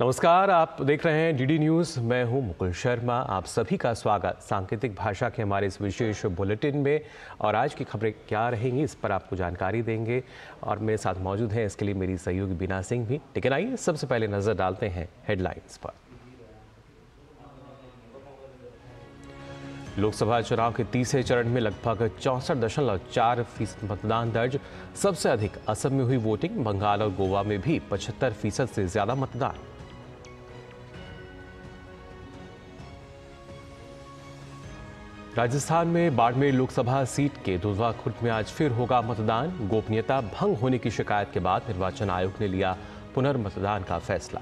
नमस्कार आप देख रहे हैं डीडी न्यूज मैं हूं मुकुल शर्मा आप सभी का स्वागत सांकेतिक भाषा के हमारे इस विशेष बुलेटिन में और आज की खबरें क्या रहेंगी इस पर आपको जानकारी देंगे और मेरे साथ मौजूद हैं इसके लिए मेरी सहयोगी बीना सिंह भी लेकिन आइए सबसे पहले नजर डालते हैं हेडलाइंस पर लोकसभा चुनाव के तीसरे चरण में लगभग चौंसठ दशमलव चार फीसद मतदान दर्ज सबसे अधिक असम में हुई वोटिंग बंगाल और गोवा में भी पचहत्तर फीसद से ज्यादा मतदान राजस्थान में बाड़मेर लोकसभा सीट के दुधवा खुर्द में आज फिर होगा मतदान गोपनीयता भंग होने की शिकायत के बाद निर्वाचन आयोग ने लिया पुनर्मतदान का फैसला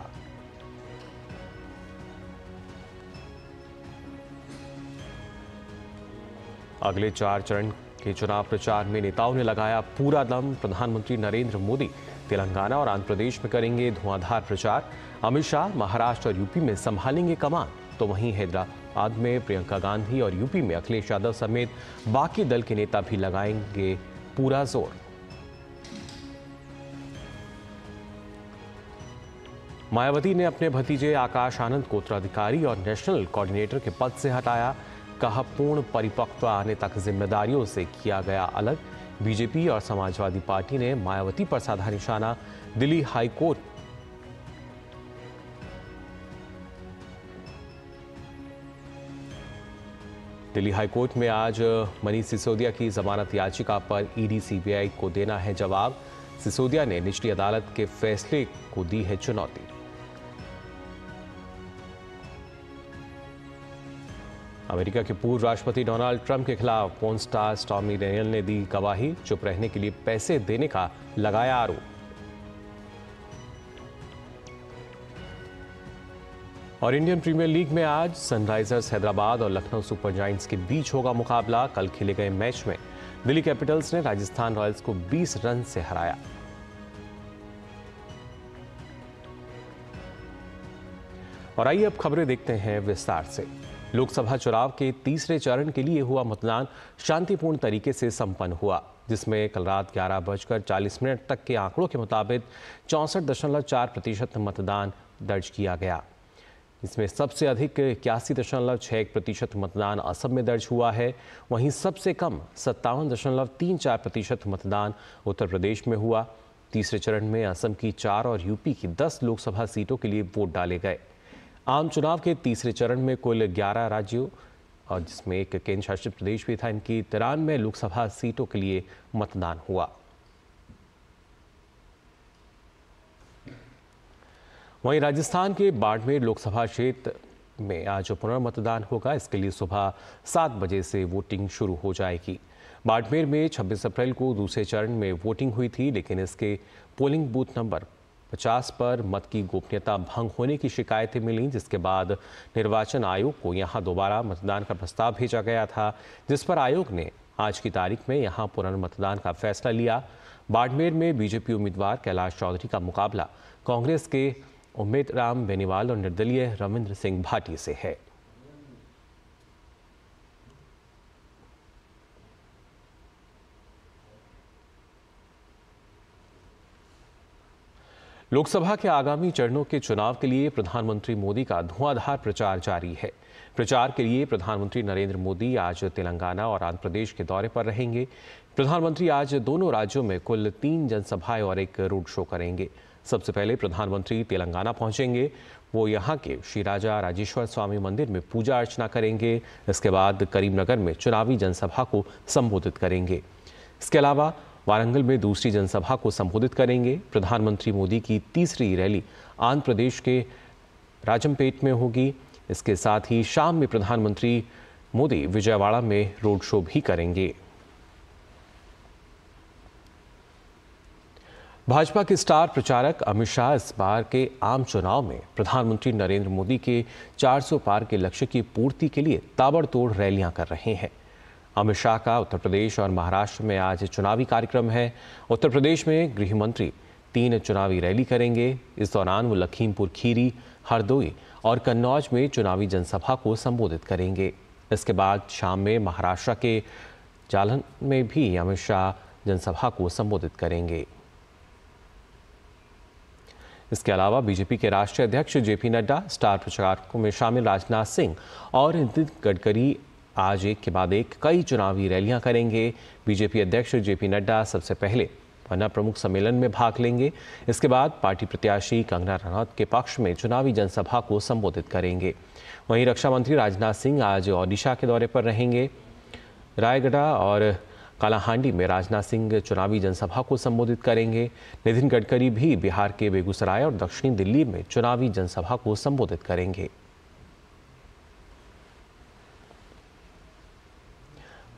अगले चार चरण के चुनाव प्रचार में नेताओं ने लगाया पूरा दम प्रधानमंत्री नरेंद्र मोदी तेलंगाना और आंध्र प्रदेश में करेंगे धुआंधार प्रचार अमित शाह महाराष्ट्र और यूपी में संभालेंगे कमान तो वहीं हैदराबाद बाद में प्रियंका गांधी और यूपी में अखिलेश यादव समेत बाकी दल के नेता भी लगाएंगे पूरा जोर मायावती ने अपने भतीजे आकाश आनंद को उत्तराधिकारी और नेशनल कोऑर्डिनेटर के पद से हटाया कहा पूर्ण परिपक्व आने तक जिम्मेदारियों से किया गया अलग बीजेपी और समाजवादी पार्टी ने मायावती पर साधा निशाना दिल्ली हाईकोर्ट दिल्ली हाईकोर्ट में आज मनीष सिसोदिया की जमानत याचिका पर ईडी सीबीआई को देना है जवाब सिसोदिया ने निचली अदालत के फैसले को दी है चुनौती अमेरिका के पूर्व राष्ट्रपति डोनाल्ड ट्रंप के खिलाफ पोन स्टार स्टॉमी डेनियल ने दी गवाही चुप रहने के लिए पैसे देने का लगाया आरोप और इंडियन प्रीमियर लीग में आज सनराइजर्स हैदराबाद और लखनऊ सुपर जाइंट्स के बीच होगा मुकाबला कल खेले गए मैच में दिल्ली कैपिटल्स ने राजस्थान रॉयल्स को 20 रन से हराया और आइए अब खबरें देखते हैं विस्तार से लोकसभा चुनाव के तीसरे चरण के लिए हुआ मतदान शांतिपूर्ण तरीके से संपन्न हुआ जिसमें कल रात ग्यारह बजकर चालीस मिनट तक के आंकड़ों के मुताबिक चौंसठ दशमलव चार प्रतिशत मतदान दर्ज किया गया इसमें सबसे अधिक इक्यासी दशमलव छः एक प्रतिशत मतदान असम में दर्ज हुआ है वहीं सबसे कम सत्तावन दशमलव तीन चार प्रतिशत मतदान उत्तर प्रदेश में हुआ तीसरे चरण में असम की चार और यूपी की दस लोकसभा सीटों के लिए वोट डाले गए आम चुनाव के तीसरे चरण में कुल ग्यारह राज्यों और जिसमें एक केंद्र शासित प्रदेश भी था इनकी तिरानवे लोकसभा सीटों के लिए मतदान हुआ वहीं राजस्थान के बाड़मेर लोकसभा क्षेत्र में आज पुनर्मतदान होगा इसके लिए सुबह सात बजे से वोटिंग शुरू हो जाएगी बाड़मेर में 26 अप्रैल को दूसरे चरण में वोटिंग हुई थी लेकिन इसके पोलिंग बूथ नंबर 50 पर मत की गोपनीयता भंग होने की शिकायतें मिली जिसके बाद निर्वाचन आयोग को यहां दोबारा मतदान का प्रस्ताव भेजा गया था जिस पर आयोग ने आज की तारीख में यहां पुनर्मतदान का फैसला लिया बाड़मेर में बीजेपी उम्मीदवार कैलाश चौधरी का मुकाबला कांग्रेस के उमित राम बेनीवाल और निर्दलीय रविंद्र सिंह भाटी से है लोकसभा के आगामी चरणों के चुनाव के लिए प्रधानमंत्री मोदी का धुआंधार प्रचार जारी है प्रचार के लिए प्रधानमंत्री नरेंद्र मोदी आज तेलंगाना और आंध्र प्रदेश के दौरे पर रहेंगे प्रधानमंत्री आज दोनों राज्यों में कुल तीन जनसभाएं और एक रोड शो करेंगे सबसे पहले प्रधानमंत्री तेलंगाना पहुंचेंगे वो यहाँ के श्री राजा राजेश्वर स्वामी मंदिर में पूजा अर्चना करेंगे इसके बाद करीमनगर में चुनावी जनसभा को संबोधित करेंगे इसके अलावा वारंगल में दूसरी जनसभा को संबोधित करेंगे प्रधानमंत्री मोदी की तीसरी रैली आंध्र प्रदेश के राजमपेट में होगी इसके साथ ही शाम में प्रधानमंत्री मोदी विजयवाड़ा में रोड शो भी करेंगे भाजपा के स्टार प्रचारक अमित शाह इस बार के आम चुनाव में प्रधानमंत्री नरेंद्र मोदी के 400 पार के लक्ष्य की पूर्ति के लिए ताबड़तोड़ रैलियां कर रहे हैं अमित शाह का उत्तर प्रदेश और महाराष्ट्र में आज चुनावी कार्यक्रम है उत्तर प्रदेश में गृह मंत्री तीन चुनावी रैली करेंगे इस दौरान वो लखीमपुर खीरी हरदोई और कन्नौज में चुनावी जनसभा को संबोधित करेंगे इसके बाद शाम में महाराष्ट्र के जालन में भी अमित शाह जनसभा को संबोधित करेंगे इसके अलावा बीजेपी के राष्ट्रीय अध्यक्ष जेपी नड्डा स्टार प्रचारकों में शामिल राजनाथ सिंह और नितिन गडकरी आज एक के बाद एक कई चुनावी रैलियां करेंगे बीजेपी अध्यक्ष जेपी नड्डा सबसे पहले पन्ना प्रमुख सम्मेलन में भाग लेंगे इसके बाद पार्टी प्रत्याशी कंगना रनौत के पक्ष में चुनावी जनसभा को संबोधित करेंगे वहीं रक्षा मंत्री राजनाथ सिंह आज ओडिशा के दौरे पर रहेंगे रायगढ़ और कालाहांडी में राजनाथ सिंह चुनावी जनसभा को संबोधित करेंगे नितिन गडकरी भी बिहार के बेगूसराय और दक्षिणी दिल्ली में चुनावी जनसभा को संबोधित करेंगे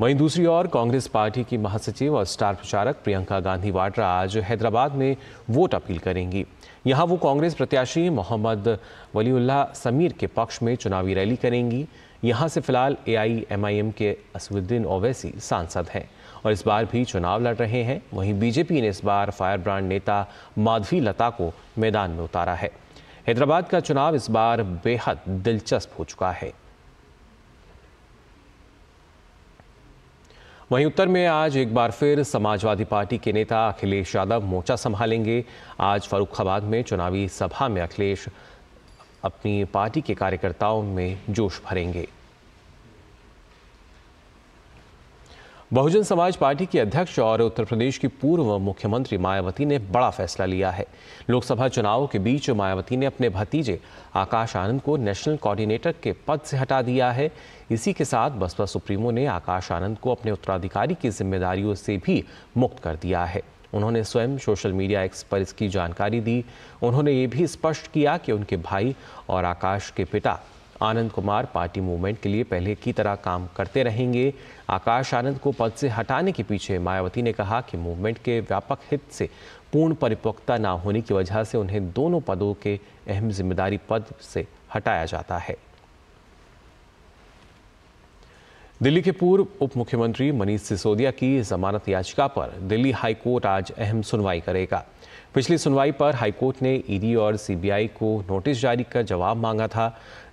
वहीं दूसरी ओर कांग्रेस पार्टी की महासचिव और स्टार प्रचारक प्रियंका गांधी वाड्रा आज हैदराबाद में वोट अपील करेंगी यहां वो कांग्रेस प्रत्याशी मोहम्मद वलीउल्लाह समीर के पक्ष में चुनावी रैली करेंगी यहां से फिलहाल एआईएमआईएम के असुद्दीन ओवैसी सांसद हैं और इस बार भी चुनाव लड़ रहे हैं वहीं बीजेपी ने इस बार फायर ब्रांड नेता माधवी लता को मैदान में उतारा है हैदराबाद का चुनाव इस बार बेहद दिलचस्प हो चुका है वहीं उत्तर में आज एक बार फिर समाजवादी पार्टी के नेता अखिलेश यादव मोर्चा संभालेंगे आज फरुखाबाद में चुनावी सभा में अखिलेश अपनी पार्टी के कार्यकर्ताओं में जोश भरेंगे बहुजन समाज पार्टी की अध्यक्ष और उत्तर प्रदेश की पूर्व मुख्यमंत्री मायावती ने बड़ा फैसला लिया है लोकसभा चुनाव के बीच मायावती ने अपने भतीजे आकाश आनंद को नेशनल कोऑर्डिनेटर के पद से हटा दिया है इसी के साथ बसपा सुप्रीमो ने आकाश आनंद को अपने उत्तराधिकारी की जिम्मेदारियों से भी मुक्त कर दिया है उन्होंने स्वयं सोशल मीडिया एक्स पर इसकी जानकारी दी उन्होंने ये भी स्पष्ट किया कि उनके भाई और आकाश के पिता आनंद कुमार पार्टी मूवमेंट के लिए पहले की तरह काम करते रहेंगे आकाश आनंद को पद से हटाने के पीछे मायावती ने कहा कि मूवमेंट के व्यापक हित से पूर्ण परिपक्वता न होने की वजह से उन्हें दोनों पदों के अहम जिम्मेदारी पद से हटाया जाता है दिल्ली के पूर्व उप मुख्यमंत्री मनीष सिसोदिया की जमानत याचिका पर दिल्ली हाईकोर्ट आज अहम सुनवाई करेगा पिछली सुनवाई पर हाईकोर्ट ने ईडी और सीबीआई को नोटिस जारी कर जवाब मांगा था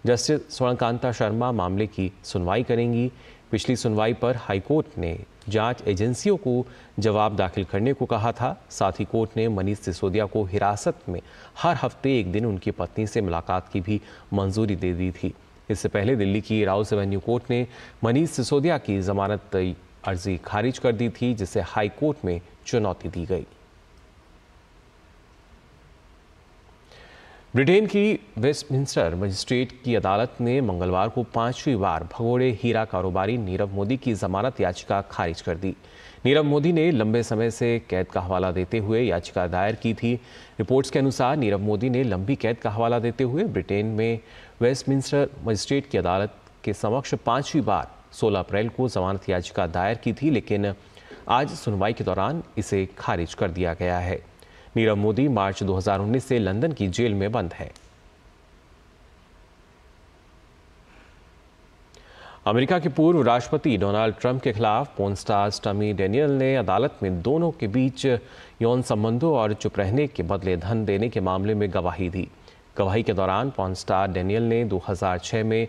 जस्टिस स्वर्णकांता शर्मा मामले की सुनवाई करेंगी पिछली सुनवाई पर हाईकोर्ट ने जांच एजेंसियों को जवाब दाखिल करने को कहा था साथ ही कोर्ट ने मनीष सिसोदिया को हिरासत में हर हफ्ते एक दिन उनकी पत्नी से मुलाकात की भी मंजूरी दे दी थी इससे पहले दिल्ली की राउस एवेन्यू कोर्ट ने मनीष सिसोदिया की जमानत अर्जी खारिज कर दी थी जिसे हाई कोर्ट में चुनौती दी गई ब्रिटेन की वेस्टमिंस्टर मजिस्ट्रेट की अदालत ने मंगलवार को पांचवीं बार भगोड़े हीरा कारोबारी नीरव मोदी की जमानत याचिका खारिज कर दी नीरव मोदी ने लंबे समय से कैद का हवाला देते हुए याचिका दायर की थी रिपोर्ट्स के अनुसार नीरव मोदी ने लंबी कैद का हवाला देते हुए ब्रिटेन में वेस्टमिंस्टर मजिस्ट्रेट की अदालत के समक्ष पांचवीं बार 16 अप्रैल को जमानत याचिका दायर की थी लेकिन आज सुनवाई के दौरान इसे खारिज कर दिया गया है नीरव मोदी मार्च 2019 से लंदन की जेल में बंद है अमेरिका के पूर्व राष्ट्रपति डोनाल्ड ट्रंप के खिलाफ पोनस्टार स्टमी डेनियल ने अदालत में दोनों के बीच यौन संबंधों और चुप रहने के बदले धन देने के मामले में गवाही दी गवाही के दौरान पॉन डेनियल ने 2006 में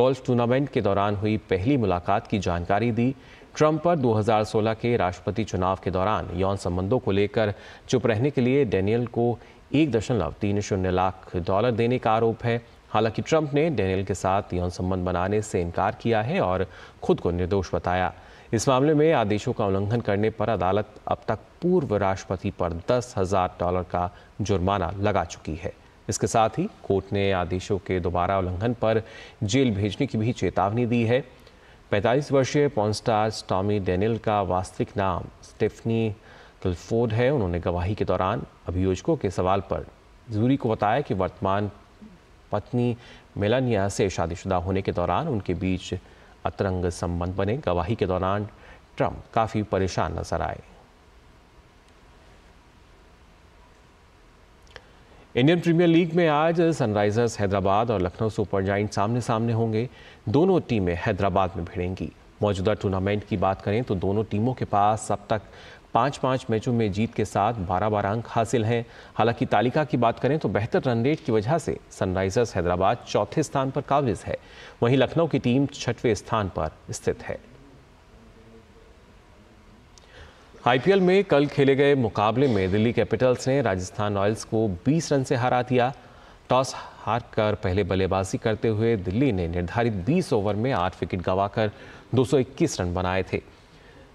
गोल्फ टूर्नामेंट के दौरान हुई पहली मुलाकात की जानकारी दी ट्रंप पर 2016 के राष्ट्रपति चुनाव के दौरान यौन संबंधों को लेकर चुप रहने के लिए डेनियल को एक दशमलव तीन शून्य लाख डॉलर देने का आरोप है हालांकि ट्रंप ने डेनियल के साथ यौन संबंध बनाने से इनकार किया है और खुद को निर्दोष बताया इस मामले में आदेशों का उल्लंघन करने पर अदालत अब तक पूर्व राष्ट्रपति पर दस हजार डॉलर का जुर्माना लगा चुकी है इसके साथ ही कोर्ट ने आदेशों के दोबारा उल्लंघन पर जेल भेजने की भी चेतावनी दी है पैंतालीस वर्षीय पॉन्स्टार टॉमी डेनियल का वास्तविक नाम स्टेफनी कल्फोर्ड है उन्होंने गवाही के दौरान अभियोजकों के सवाल पर जूरी को बताया कि वर्तमान पत्नी मेलानिया से शादीशुदा होने के दौरान उनके बीच अतरंग संबंध बने गवाही के दौरान ट्रंप काफ़ी परेशान नजर आए इंडियन प्रीमियर लीग में आज सनराइजर्स हैदराबाद और लखनऊ सुपर जाइंट सामने सामने होंगे दोनों टीमें हैदराबाद में भिड़ेंगी मौजूदा टूर्नामेंट की बात करें तो दोनों टीमों के पास अब तक पाँच पाँच मैचों में जीत के साथ बारह बारह अंक हासिल हैं हालांकि तालिका की बात करें तो बेहतर रन रेट की वजह से सनराइजर्स हैदराबाद चौथे स्थान पर काबिज है वहीं लखनऊ की टीम छठवें स्थान पर स्थित है आईपीएल में कल खेले गए मुकाबले में दिल्ली कैपिटल्स ने राजस्थान रॉयल्स को 20 रन से हरा दिया टॉस हार कर पहले बल्लेबाजी करते हुए दिल्ली ने निर्धारित 20 ओवर में आठ विकेट गंवाकर 221 रन बनाए थे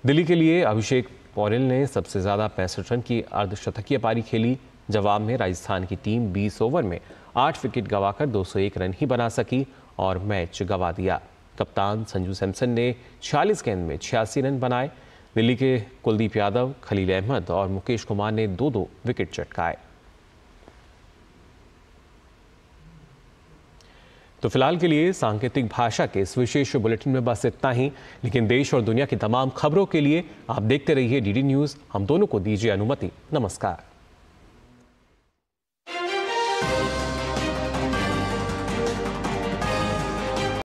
दिल्ली के लिए अभिषेक पौरेल ने सबसे ज़्यादा पैंसठ रन की अर्धशतकीय पारी खेली जवाब में राजस्थान की टीम 20 ओवर में आठ विकेट गंवाकर 201 रन ही बना सकी और मैच गंवा दिया कप्तान संजू सैमसन ने छियालीस गेंद में छियासी रन बनाए दिल्ली के कुलदीप यादव खलील अहमद और मुकेश कुमार ने दो दो विकेट चटकाए तो फिलहाल के लिए सांकेतिक भाषा के इस विशेष बुलेटिन में बस इतना ही लेकिन देश और दुनिया की तमाम खबरों के लिए आप देखते रहिए डीडी न्यूज़ हम दोनों को दीजिए अनुमति नमस्कार